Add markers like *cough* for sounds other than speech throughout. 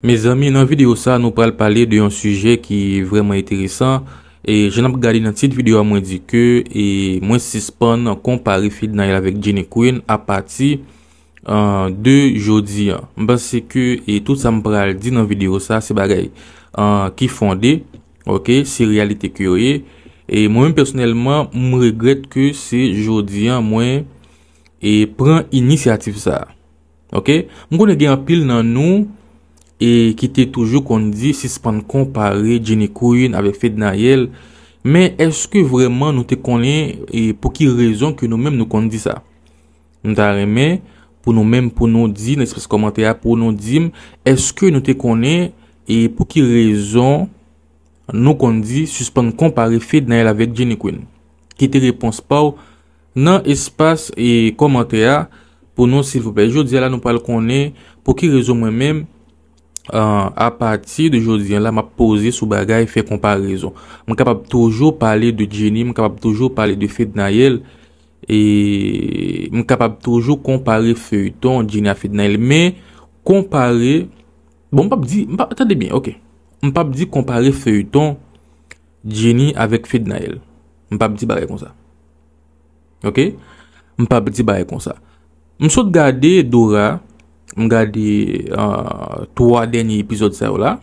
Me zami, nan videyo sa nou pral pale de yon suje ki vreman etirisan E jen ap gadi nan tit videyo a mwen di ke E mwen sispan komparifi nan el avek Jenny Quinn A pati de jodi an Mwen basi ke e tout sa mwen pral di nan videyo sa Se bagay ki fonde Ok, se realite ki yo e E mwen mwen personelman mwen regrete ke se jodi an mwen E pran inisiatif sa Ok, mwen konen gen apil nan nou E ki te toujou kondi, si span kompare Jenny Quinn avek Fede Nayel Me eske vreman nou te kondi, e pou ki rezon ki nou men nou kondi sa Nou ta reme, pou nou men, pou nou di, nan espase komantre ya, pou nou dim Eske nou te kondi, e pou ki rezon nou kondi, si span kompare Fede Nayel avek Jenny Quinn Ki te repons pa ou, nan espase komantre ya, pou nou se vopè Jou di ala nou pal kondi, pou ki rezon mwen men A euh, pati de jodi an la, m ap pose sou bagay fe komparezon. M kapab toujou pale de Jenny, m kapab toujou pale de Fednail. E m kapab toujou kompare Feuton, Jenny a Fednail. Me kompare... Bon, m pap di... M pap di kompare Feuton, Jenny avek Fednail. M pap di bare kon sa. Ok? M pap di bare kon sa. M sou de gade Dora... Mwen gade euh, 3 denye epizode sa yo la.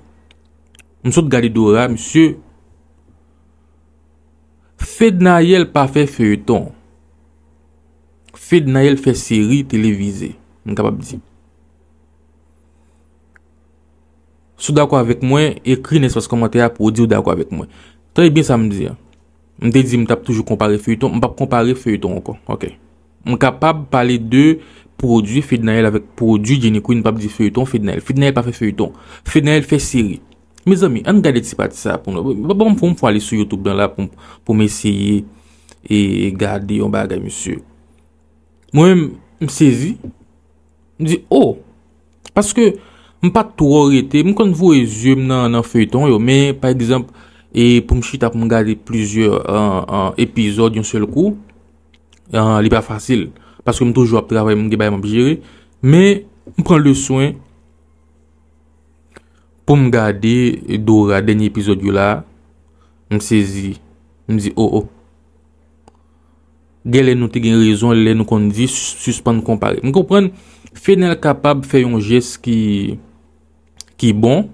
Mwen sou te gade dou la. Mwen sou te gade dou la. Mwen sou te gade dou la. Mwen sou te gade dou la. Fèd na yel pa fè fè yoton. Fèd na yel fè seri televize. Mwen kapab di. Sou da kwa avèk mwen. Ekri nè sòs komantè ya pou di ou da kwa avèk mwen. Trè bin sa mwen di. Mwen te di mwen tap toujou kompare fè yoton. Mwen pap kompare fè yoton anko. Mwen kapab pale de fèyoton. Produy Fidnael avèk produy jenikou yon pap di Feuyton Fidnael. Fidnael pa fe Feuyton. Fidnael fe Siri. Bon, bon, me zami, an gade ti pati sa pou nou. Ba pou m pou m fwa li sou Youtube dan la pou m eseye e gade yon bagay m sou. Mwen m sezi. M di, oh! Paske m pati touro rete. M konvou e zume nan Feuyton yon. Me, par exemple, e pou m chita pou m gade plizye epizode euh, euh, yon sel kou. Euh, li pa fasil. Paske mwen toujou ap travay, mwen ge bayan mwen bi jiri. Me, mwen pren le souen pou mwen gade doura denye epizodyou la. Mwen sezi, mwen zi, o, o. Gele nou te gen rezon, gele nou kon di, suspend, kompare. Mwen kompren, fè nel kapab fè yon jes ki bon.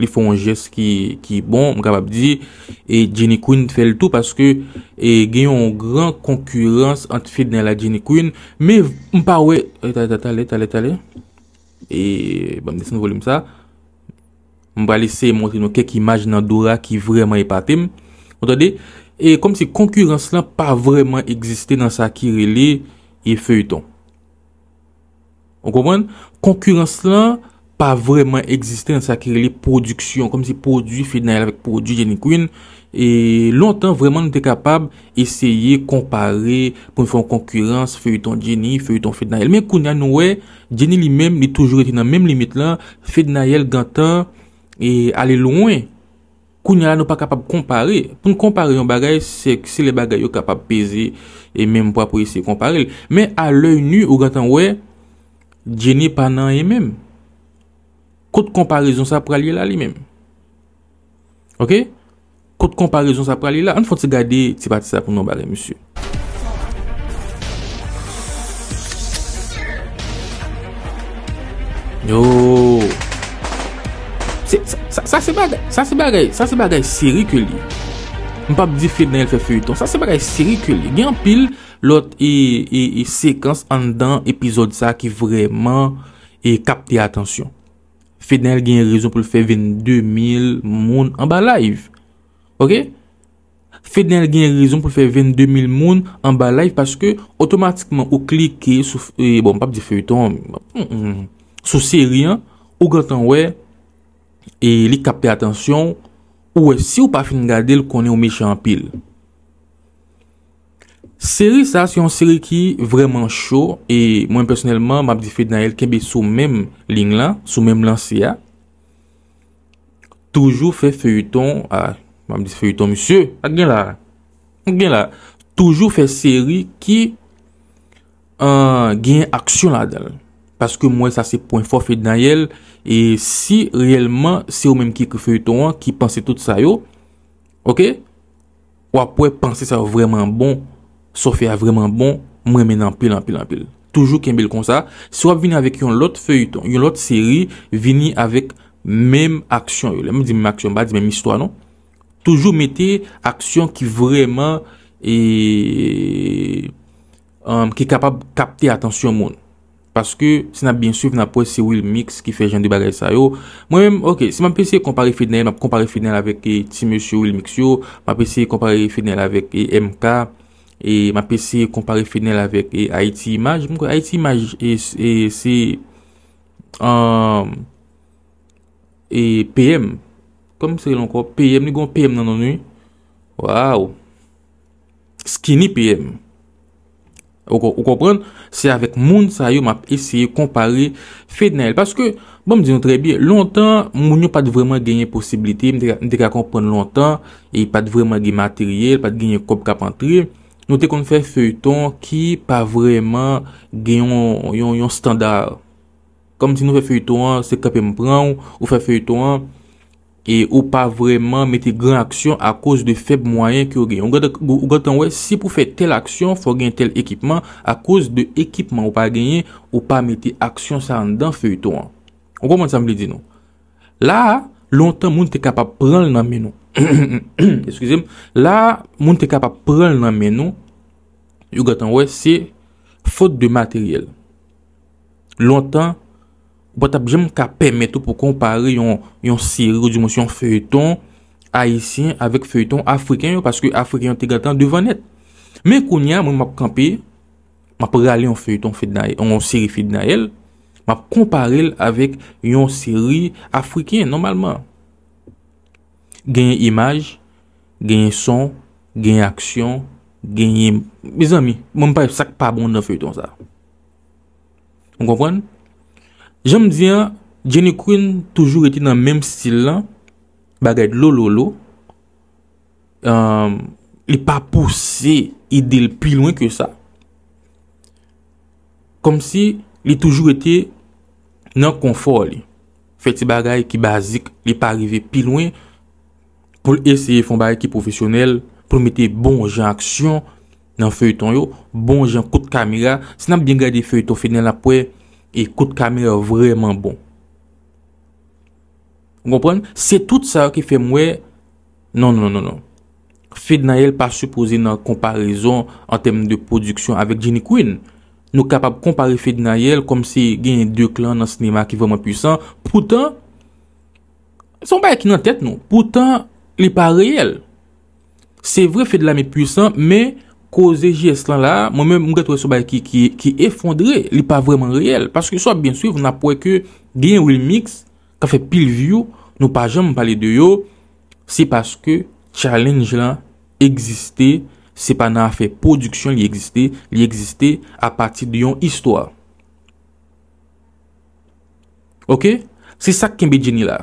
li foun jes ki bon, m kapap di, e Jenny Quinn fè l'tou, paske genyon an gran konkurence ant fid nan la Jenny Quinn, me m pa we, talè, talè, talè, talè, e m desen volum sa, m pa lise mwote nou kek imaj nan doura ki vreman e patim, m kontade, e kom si konkurencelan pa vreman egziste nan sa ki li li, e fè y ton. On komwen, konkurencelan, pa vreman existen sa kire li produksyon, kom si produ Fidnayel avek produ Jenny Queen, e lontan vreman nou te kapab esyey kompare, pou nifon konkurans, feyuton Jenny, feyuton Fidnayel, men kounyan nou we, Jenny li mem, li toujou eti nan mem limit lan, Fidnayel, Gantan, e ale louen, kounyan la nou pa kapab kompare, pou n kompare yon bagay, se kise le bagay yo kapab peze, e mem pa pou esye kompare, men aloy nu ou Gantan we, Jenny panan e mem, Kote komparizyon sa pralye la li menm. Ok? Kote komparizyon sa pralye la. An fote se gade ti pati sa konon bare, monsi. Yo! Sa se bagay. Sa se bagay. Sa se bagay sirik li. M pa bdi fide nan el fe fuy ton. Sa se bagay sirik li. Gen pil lot e, e, e sekans an dan epizod sa ki vreman e kapte atansyon. Fede Nel genye rezon pou l fè 22000 moun an ba live. Ok? Fede Nel genye rezon pou l fè 22000 moun an ba live. Paske otomatikman ou klike sou... E, bon, pa p di fè yon ton. Sou se riyan. Ou gantan wè. E li kapte atensyon. Ou wè si ou pa fin gade l konen ou mech an pil. Seri ah, euh, sa, si yon seri ki vreman chou E mwen personelman, mwen ap di fèd nan el Kèmbe sou mèm ling lan Sou mèm lan si ya Toujou fè fè yuton Mwen ap di fè yuton, monsye A gen la Toujou fè seri ki A gen aksyon la dal Paske mwen sa se pon fò fèd nan el E si Rèlman, si yon mèm ki fè yuton Ki pansè tout sa yo Ok Ou ap pwè pansè sa vreman bon So fè a vreman bon, mwen men anpil anpil anpil. Toujou ken bel kon sa. Si wap vini avèk yon lot feyiton, yon lot seri, vini avèk menm aksyon yo. Mwen di menm aksyon ba, di menm histwa non. Toujou metè aksyon ki vreman ki kapap kapte atansyon moun. Paske si nan bin souf nan pwè si Wilmix ki fè jan di bagay sa yo. Mwen, ok, si mwen pwè se kompare Fidnel, mwen pwè se kompare Fidnel avèk eh, ti mèche Wilmix yo. Mwen pwè se kompare Fidnel avèk eh, MK. E map eseye kompare FEDNEL avek e AITI IMAJ Mwen kon AITI IMAJ e seye E PM um, e Kom mwen seye lanko PM Ni kon PM nan nou Waw Skinny PM Ou konpren Seye avek moun sa yo map eseye kompare FEDNEL Paske bon mwen diyon trebi Lontan mwen yo pat vreman genye posibilite Mwen deka kompren lontan E pat vreman genye materiel Pat genye kop kapantriye Nou te kon fè fè yon ton ki pa vreman genyon yon yon standar. Kom ti nou fè fè yon ton se kapèm pran ou fè fè yon ton ou pa vreman mette gran aksyon a kouz de feb mwayen ki ou genyon. Ou gata wè si pou fè tel aksyon fò gen tel ekipman a kouz de ekipman ou pa genyon ou pa mette aksyon sa an dan fè yon ton. Ou kom an sam li di nou? La, lontan moun te kapap pran nan men nou. *coughs* La, moun te kapap pral nan menou Yo gatan wè, se fote de materiel Lontan, batap jèm kapè metou pou kompare yon siri Yon feyton haisyen avèk feyton afriken yo Paske afriken te gatan devan et Mè koun ya moun mwak kampè Mwak prale yon siri fid nan el Mwak kompare el avèk yon siri afriken normalman Ganyen imaj, ganyen son, ganyen aksyon, ganyen... Bezami, mwen pa yon sak pa bon nan fey ton sa. On konpwen? Jom diyan, Jenny Quinn toujou eti nan menm stil lan, bagayt lolo lolo, ehm, li pa pousse idil pi lwen ke sa. Kom si li toujou eti nan konfor li. Fek se bagay ki bazik, li pa arrive pi lwen konpwen. pou l'eseye fon ba ekip profesyonel, pou l'mete bon jan aksyon nan feyton yo, bon jan kout kamera, se nan bingade feyton feyton la pwe, e kout kamera vreman bon. Mwen kompren? Se tout sa ki fe mwe, non, non, non, non. Feyton la yel pa supose nan komparison an tem de produksyon avek Jenny Quinn. Nou kapab kompare feyton la yel kom se genye dwe klan nan sinema ki voman pwisan. Poutan, son ba ekip nan tet nou. Poutan, Li pa reyel. Se vre fe de la mi pwisan, me koze je eslan la, mwen mwen mwen gato e soba ki efondre, li pa vreman reyel. Paske so, bensou, vna pou e ke gen yon remix, ka fe pil view, nou pa jom mwen pale de yo, se paske challenge la, egziste, se pa nan afe, produksyon li egziste, li egziste, a pati di yon histwa. Ok? Se sak kembe jeni la.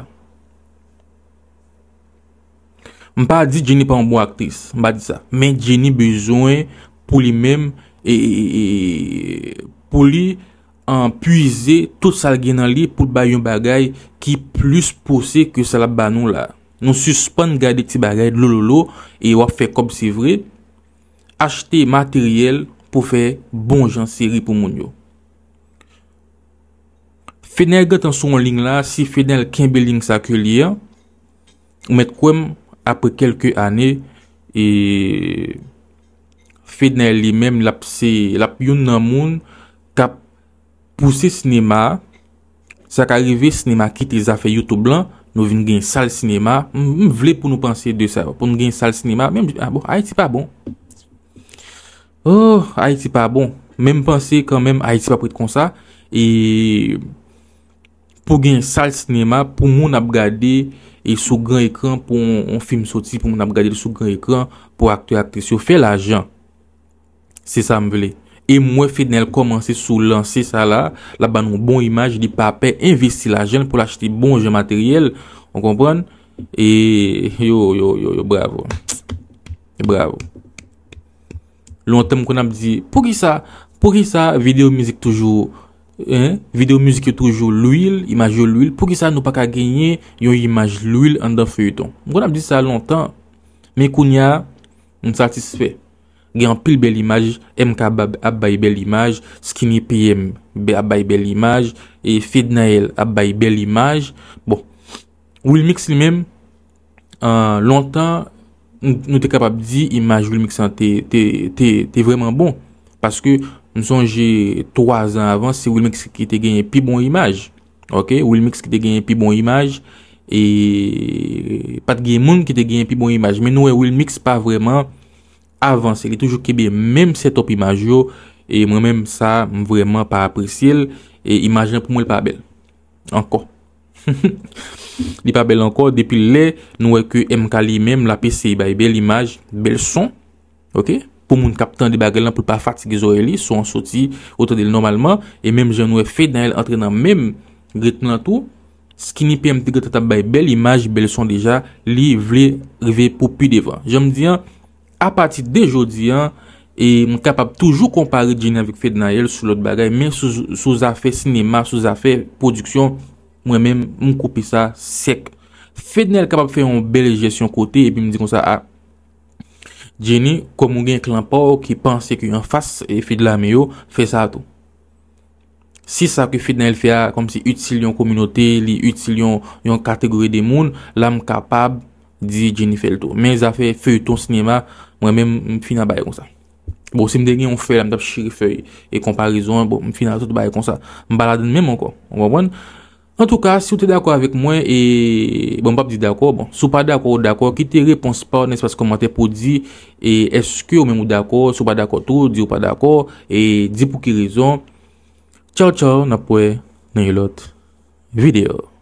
Mpa di jeni pa mbo aktris, mpa di sa. Men jeni bezwen pou li mem e, e, e, e pou li an puize tout sal genan li pou bayon bagay ki plus pose ke sal la banon la. Non suspon gade ti bagay lolo lolo e wap fe kob si vre. Achete materyel pou fe bon jan seri pou moun yo. Fener gaten sou an ling la, si fener kenbe ling sa ke li ya, ou met kouem apre kelke ane, e, fed na li mem lap se, lap yon nan moun, kap, pouse sinema, sa ka rive sinema kit, e zafè yotou blan, nou vin gen sal sinema, m vle pou nou panse de sa, pou nou gen sal sinema, menm di, a ah bo, a iti pa bon, oh, a iti pa bon, menm panse, kan menm, a iti pa prit kon sa, e, pou gen sal sinema, pou moun ap gade, e, E sou gran ekran pou an film soti pou moun ap gade sou gran ekran pou akte akte sou fe la jan. Se sa m veli. E mwen finel komanse sou lanse sa la. La ban nou bon imaj di pape investi la jan pou l'achete bon jan materiel. On kompran. E yo yo yo yo bravo. E bravo. Loun tem kon ap di. Pou ki sa? Pou ki sa? Video mizik toujou. Videomuzik yo toujou l'ouil Imaj yo l'ouil pou ki sa nou pa ka genye Yon imaj l'ouil an dan fwey ton Mwen kon ap di sa lontan Mwen kon ya msatisfe Gen apil bel imaj Mk abbay bel imaj Skinny PM abbay bel imaj E Fednael abbay bel imaj Bon Ouilmix li men Lontan nou te kapab di Imaj ouilmixan te Te vreman bon Paske Nou son jè 3 an avans, se Wilmix ki te genye pi bon imaj. Ok, Wilmix ki te genye pi bon imaj. E pat genye moun ki te genye pi bon imaj. Men nou e Wilmix pa vreman avans. Elè toujou ki be mèm setop imaj yo. E mwen mèm sa mwen vreman pa apresye l. E imaj lè pou mwen l pa bel. Anko. Lè *laughs* pa bel anko. Depi lè, nou wè kè MK li mèm. La PC bay bel imaj, bel son. Ok? pou moun kapitan de bagay lan pou pa fatige zore li, sou an soti, otan deli normalman, e menm jenwe Fede Nael antre nan menm gret nan tou, skini pe mte gret atab bay bel imaj, bel son deja, li vle revè pou pi devan. Jem diyan, apati de jodi, e m kapab toujou kompare jeni avik Fede Nael sou lot bagay, menm sou zafè sinema, sou zafè produksyon, mwen menm m koupi sa sek. Fede Nael kapab fe yon bel jesyon kote, e pi m diyon sa a, Jeni, komon gen klan pou ki panse ki yon fase e fid la me yo, fe sa tou. Si sa ki fid nan el fe a, kom si utsil yon kominote, li utsil yon kategori de moun, la m kapab di Jeni fel tou. Men zafi, fe yon ton sinema, mwen men m fina bay kon sa. Bo, si m den gen yon fe, la m tap chiri fe yon e komparizon, bo, m fina tout bay kon sa. M baladoun mèm anko, m wawon. An tou ka, si ou te d'akor avek mwen, bon pap di d'akor, bon, sou pa d'akor ou d'akor, ki te repons pa ou nespa se komante pou di, e eske ou men mou d'akor, sou pa d'akor tou, di ou pa d'akor, e di pou ki rizon. Chow chow, napwe nan yelot video.